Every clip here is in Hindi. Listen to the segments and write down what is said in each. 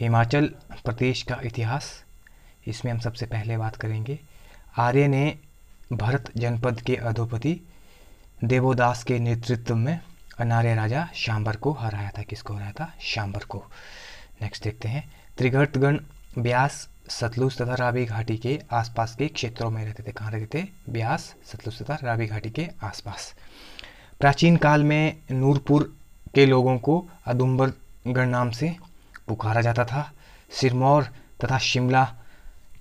हिमाचल प्रदेश का इतिहास इसमें हम सबसे पहले बात करेंगे आर्य ने भरत जनपद के अधोपति देवोदास के नेतृत्व में अनार्य राजा शाम्बर को हराया था किसको हराया था शाम्बर को नेक्स्ट देखते हैं त्रिघटगण ब्यास सतलुज तथा रावी घाटी के आसपास के क्षेत्रों में रहते थे कहाँ रहते थे ब्यास सतलुज तथा रावी घाटी के आसपास प्राचीन काल में नूरपुर के लोगों को अदुम्बरगढ़ नाम से पुकारा जाता था सिरमौर तथा शिमला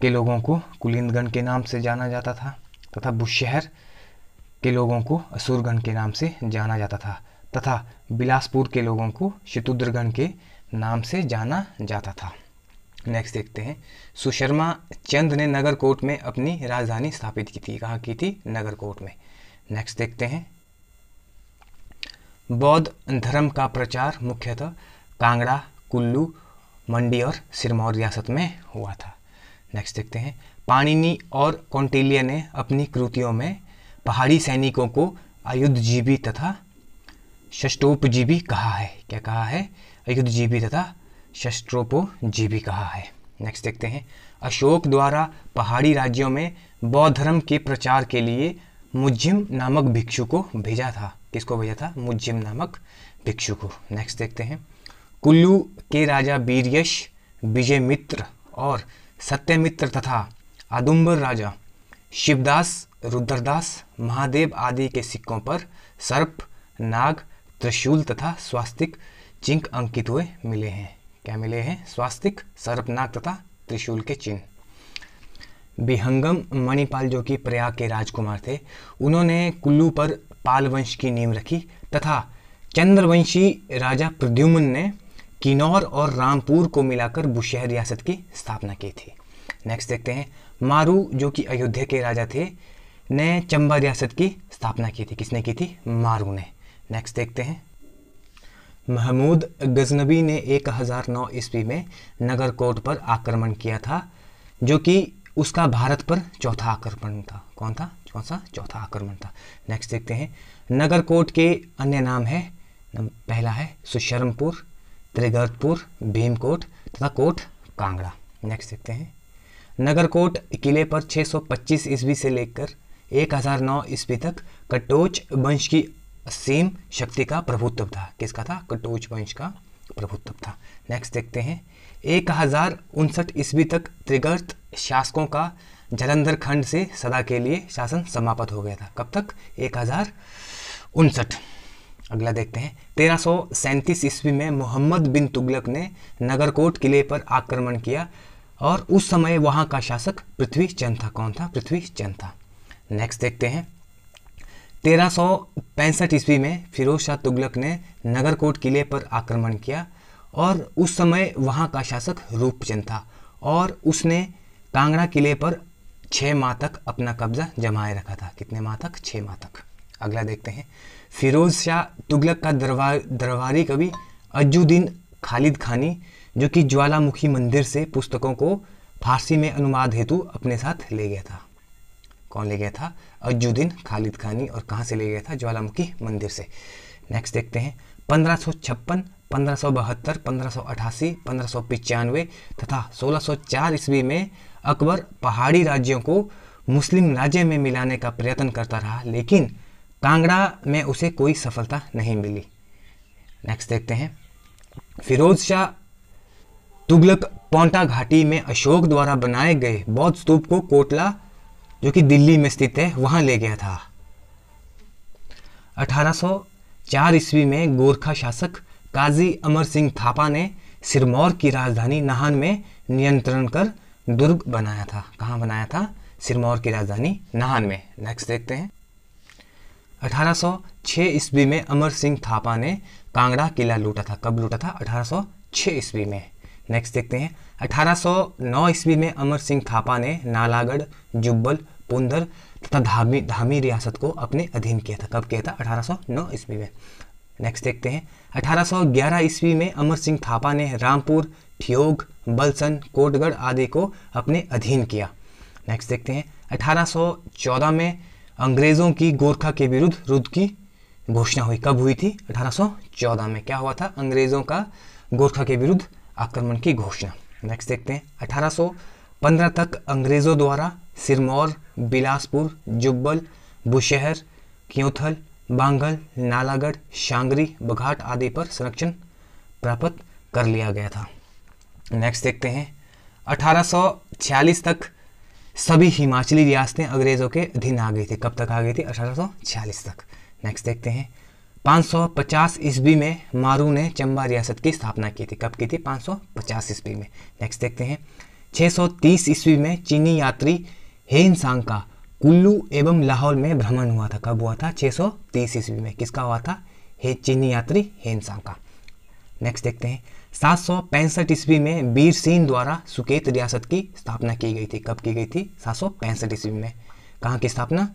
के लोगों को कुलिंदगण के नाम से जाना जाता था तथा बुशहर के लोगों को असुरगण के नाम से जाना जाता था तथा बिलासपुर के लोगों को शतुद्रगण के नाम से जाना जाता था नेक्स्ट देखते हैं सुशर्मा चंद ने नगर कोट में अपनी राजधानी स्थापित की थी कहाँ की थी नगर कोट में नेक्स्ट देखते हैं बौद्ध धर्म का प्रचार मुख्यतः कांगड़ा कुल्लू मंडी और सिरमौर रियासत में हुआ था नेक्स्ट देखते हैं पाणिनी और कौंटिल्य ने अपनी कृतियों में पहाड़ी सैनिकों को अयुद्धजीवी तथा शष्टोपजीवी कहा है क्या कहा है अयुद्धजीवी तथा शस्त्रोपजीवी कहा है नेक्स्ट देखते हैं अशोक द्वारा पहाड़ी राज्यों में बौद्ध धर्म के प्रचार के लिए मुझिम नामक भिक्षु को भेजा था किसको भेजा था मुझिम नामक भिक्षु को नेक्स्ट देखते हैं कुल्लू के राजा बीरयश विजय मित्र और सत्यमित्र तथा आदुम्बर राजा शिवदास रुद्रदास महादेव आदि के सिक्कों पर सर्प नाग त्रिशूल तथा स्वास्तिक चिंक अंकित हुए मिले हैं क्या मिले हैं स्वास्तिक सर्प नाग तथा त्रिशूल के चिन्ह बिहंगम मणिपाल जो कि प्रयाग के राजकुमार थे उन्होंने कुल्लू पर पाल वंश की नींव रखी तथा चंद्रवंशी राजा प्रद्युमन ने किन्नौर और रामपुर को मिलाकर बुशहर रियासत की स्थापना की थी नेक्स्ट देखते हैं मारू जो कि अयोध्या के राजा थे ने चंबा रियासत की स्थापना की थी किसने की थी मारू ने नेक्स्ट देखते हैं महमूद गजनबी ने 1009 ईस्वी में नगर कोट पर आक्रमण किया था जो कि उसका भारत पर चौथा आक्रमण था कौन था कौन सा चौथा आक्रमण था नेक्स्ट देखते हैं नगर कोट के अन्य नाम है पहला है सुशर्मपुर त्रिगर्तपुर भीमकोट तथा कोट कांगड़ा नेक्स्ट देखते हैं नगरकोट किले पर 625 ईस्वी से लेकर 1009 ईस्वी तक कटोच वंश की असीम शक्ति का प्रभुत्व था किसका था कटोच वंश का प्रभुत्व था नेक्स्ट देखते हैं एक हजार उनसठ ईस्वी तक त्रिगर्त शासकों का जलंधर खंड से सदा के लिए शासन समाप्त हो गया था कब तक एक हजार उनसठ अगला देखते हैं तेरह सौ सैंतीस ईस्वी में मोहम्मद बिन तुगलक ने नगरकोट किले पर आक्रमण किया और उस समय वहाँ का शासक पृथ्वी चंद था कौन था पृथ्वी चंद था नेक्स्ट देखते हैं तेरह सौ पैंसठ ईस्वी में फिरोज शाह तुगलक ने नगरकोट किले पर आक्रमण किया और उस समय वहाँ का शासक रूपचंद था और उसने कांगड़ा किले पर छः माह तक अपना कब्जा जमाए रखा था कितने माह तक छः माह तक अगला देखते हैं फिरोज शाह तुगलक का दरबार दरबारी कवि अजुद्दीन खालिद खानी जो कि ज्वालामुखी मंदिर से पुस्तकों को फारसी में अनुवाद हेतु अपने साथ ले गया था कौन ले गया था अजुद्दीन खालिद खानी और कहाँ से ले गया था ज्वालामुखी मंदिर से नेक्स्ट देखते हैं पंद्रह सौ छप्पन पंद्रह सौ बहत्तर पंद्रह सौ अठासी पंद्रह सौ पचानवे तथा सोलह सौ चार ईस्वी में अकबर पहाड़ी राज्यों को मुस्लिम राज्य में मिलाने का प्रयत्न करता रहा लेकिन कांगड़ा में उसे कोई सफलता नहीं मिली नेक्स्ट देखते हैं फिरोज शाह तुगलक पौंटा घाटी में अशोक द्वारा बनाए गए बौद्ध स्तूप को कोटला जो कि दिल्ली में स्थित है वहां ले गया था 1804 ईस्वी में गोरखा शासक काजी अमर सिंह थापा ने सिरमौर की राजधानी नाहन में नियंत्रण कर दुर्ग बनाया था कहाँ बनाया था सिरमौर की राजधानी नाहन में नेक्स्ट देखते हैं 1806 ईस्वी में अमर सिंह थापा ने कांगड़ा किला लूटा था कब लूटा था 1806 ईस्वी में नेक्स्ट देखते हैं 1809 ईस्वी में अमर सिंह थापा ने नालागढ़ जुब्बल पुंदर तथा धामी धामी रियासत को अपने अधीन किया था कब किया था 1809 ईस्वी में नेक्स्ट देखते हैं 1811 ईस्वी में अमर सिंह थापा ने रामपुर ठियोग बलसन कोटगढ़ आदि को अपने अधीन किया नेक्स्ट देखते हैं 1814 में अंग्रेज़ों की गोरखा के विरुद्ध रुद्ध की घोषणा हुई कब हुई थी 1814 में क्या हुआ था अंग्रेज़ों का गोरखा के विरुद्ध आक्रमण की घोषणा नेक्स्ट देखते हैं 1815 तक अंग्रेज़ों द्वारा सिरमौर बिलासपुर जुब्बल बुशहर क्योंथल बांगल नालागढ़ शांगरी बघाट आदि पर संरक्षण प्राप्त कर लिया गया था नेक्स्ट देखते हैं 1846 तक सभी हिमाचली रियासतें अंग्रेज़ों के अधीन आ गई थी कब तक आ गई थी छियालीस तक नेक्स्ट देखते हैं 550 ईस्वी में मारू ने चंबा रियासत की स्थापना की थी कब की थी 550 ईस्वी में नेक्स्ट देखते हैं 630 ईस्वी में चीनी यात्री हेन सांग का कुल्लू एवं लाहौल में भ्रमण हुआ था कब हुआ था 630 ईस्वी में किसका हुआ था हे चीनी यात्री हेन सांग का नेक्स्ट देखते हैं सात सौ पैंसठ ईस्वी में वीर सिंह द्वारा सुकेत रियासत की स्थापना की गई थी कब की गई थी सात सौ पैंसठ ईस्वी में कहाँ की स्थापना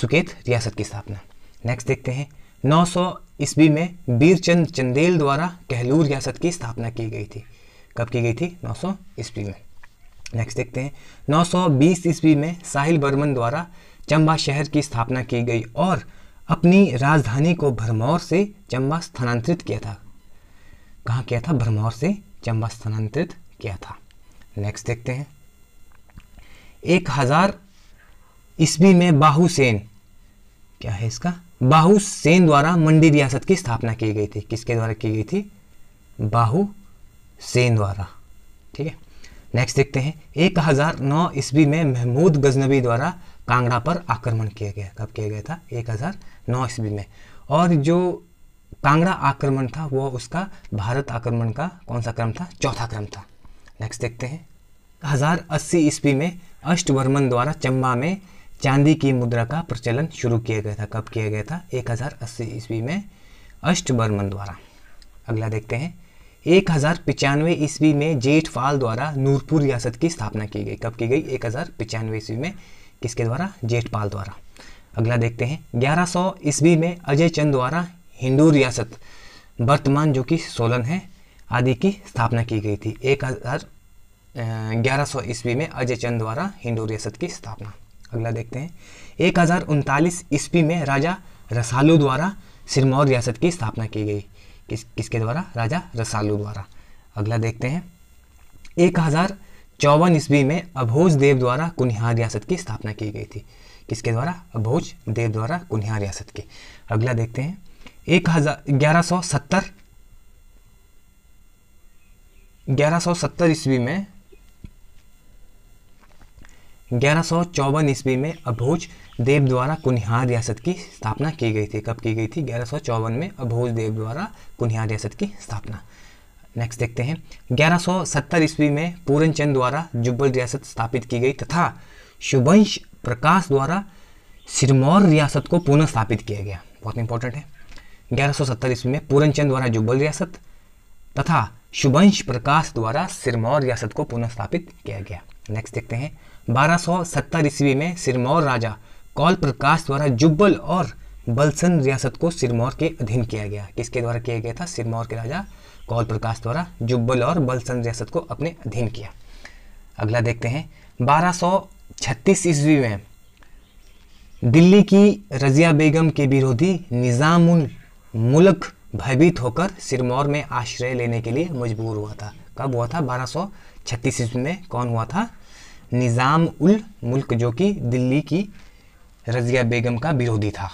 सुकेत रियासत की स्थापना नेक्स्ट देखते हैं नौ सौ ईस्वी में वीरचंद चंदेल द्वारा कहलूर रियासत की स्थापना की गई थी कब की गई थी नौ सौ ईस्वी में नेक्स्ट देखते हैं नौ सौ बीस ईस्वी में साहिल बर्मन द्वारा चंबा शहर की स्थापना की गई और अपनी राजधानी को भरमौर से चंबा स्थानांतरित किया था कहाँ किया था भरमौर से चंबा स्थानांतरित किया था नेक्स्ट देखते हैं एक हजार ईस्वी में बाहुसेन क्या है इसका बाहुसेन द्वारा मंडी रियासत की स्थापना की गई थी किसके द्वारा की गई थी बाहुसेन द्वारा ठीक है नेक्स्ट देखते हैं एक हजार नौ ईस्वी में महमूद गजनबी द्वारा कांगड़ा पर आक्रमण किया गया कब किया गया था एक हजार नौ ईस्वी में और जो कांगड़ा आक्रमण था वह उसका भारत आक्रमण का कौन सा क्रम था चौथा क्रम था नेक्स्ट देखते हैं हजार अस्सी ईस्वी में अष्टवर्मन द्वारा चंबा में चांदी की मुद्रा का प्रचलन शुरू किया गया था कब किया गया था एक हजार अस्सी ईस्वी में अष्टवर्मन द्वारा अगला देखते हैं एक हज़ार पचानवे ईस्वी में जेठ फाल द्वारा नूरपुर रियासत की स्थापना की गई कब की गई एक हज़ार पचानवे ईस्वी में किसके द्वारा जेठपाल द्वारा अगला देखते हैं ग्यारह सौ ईस्वी में अजय चंद द्वारा हिंदू रियासत वर्तमान जो कि सोलन है आदि की स्थापना की गई थी एक हज़ार ग्यारह सौ ईस्वी में अजय चंद द्वारा हिंदू रियासत की स्थापना अगला देखते हैं एक हज़ार उनतालीस ईस्वी में राजा रसालू द्वारा सिरमौर रियासत की स्थापना की गई किस किसके द्वारा राजा रसालू द्वारा अगला देखते हैं एक हज़ार चौवन ईस्वी में अभोज देव द्वारा कुनिहार रियासत की स्थापना की गई थी किसके द्वारा अभोज देव द्वारा कुनिहार रियासत की अगला देखते हैं एक हजार ग्यारह सौ सत्तर ग्यारह सौ सत्तर ईस्वी में ग्यारह सौ चौवन ईस्वी में अभोज देव द्वारा कुनिहार रियासत की स्थापना की गई थी कब की गई थी ग्यारह सौ चौवन में अभोज देव द्वारा कुनिहार रियासत की स्थापना नेक्स्ट देखते हैं ग्यारह सौ सत्तर ईस्वी में पूरनचंद द्वारा जुब्बल रियासत स्थापित की गई तथा शुभंश प्रकाश द्वारा सिरमौर रियासत को पुनः स्थापित किया गया बहुत इंपॉर्टेंट है ग्यारह ईस्वी में पूरनचंद द्वारा जुब्बल रियासत तथा शुभंश प्रकाश द्वारा सिरमौर रियासत को पुनर्स्थापित किया गया नेक्स्ट देखते हैं बारह सौ सत्तर ईस्वी में सिरमौर राजा कौल प्रकाश द्वारा जुब्बल और बलसन रियासत को सिरमौर के अधीन किया गया किसके द्वारा किया गया था सिरमौर के राजा कौल प्रकाश द्वारा जुब्बल और बलसन रियासत को अपने अधीन किया अगला देखते हैं बारह ईस्वी में दिल्ली की रजिया बेगम के विरोधी निज़ामुल मुल्क भयभीत होकर सिरमौर में आश्रय लेने के लिए मजबूर हुआ था कब हुआ था बारह सौ छत्तीस ईस्वी में कौन हुआ था निज़ाम उल मुल्क जो कि दिल्ली की रजिया बेगम का विरोधी था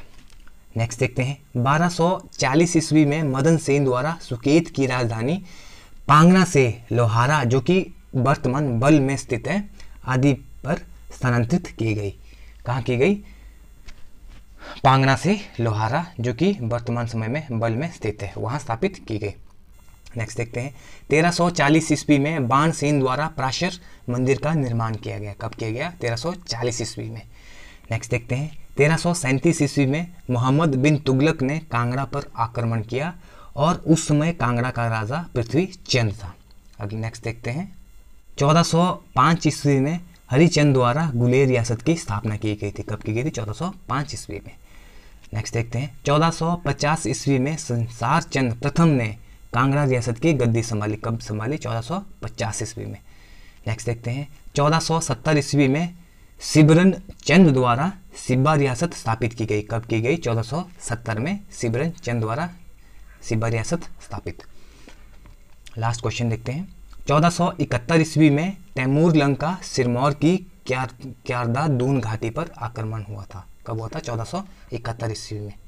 नेक्स्ट देखते हैं 1240 ईस्वी में मदन सेन द्वारा सुकेत की राजधानी पांगना से लोहारा जो कि वर्तमान बल में स्थित है आदि पर स्थानांतरित की गई कहाँ की गई पांगना से लोहारा जो कि वर्तमान समय में बल में स्थित है वहाँ स्थापित की गई नेक्स्ट देखते हैं 1340 सौ ईस्वी में बाण सेन द्वारा प्राशर मंदिर का निर्माण किया गया कब किया गया 1340 सौ ईस्वी में नेक्स्ट देखते हैं 1337 सौ ईस्वी में मोहम्मद बिन तुगलक ने कांगड़ा पर आक्रमण किया और उस समय कांगड़ा का राजा पृथ्वी चंद था अगले नेक्स्ट देखते हैं 1405 सौ ईस्वी में हरिचंद द्वारा गुलेर रियासत की स्थापना की गई थी कब की गई थी 1405 ईस्वी में नेक्स्ट देखते हैं 1450 ईस्वी में संसार चंद प्रथम ने कांगड़ा रियासत की गद्दी संभाली कब संभाली 1450 ईस्वी में नेक्स्ट देखते हैं 1470 ईस्वी में सिबरन चंद द्वारा सिब्बा रियासत स्थापित की गई कब की गई 1470 में सिबरन चंद द्वारा सिब्बा रियासत स्थापित लास्ट क्वेश्चन देखते हैं 1471 ईस्वी में तैमूर लंग का सिरमौर की क्यारदा दून घाटी पर आक्रमण हुआ था कब हुआ था 1471 ईस्वी में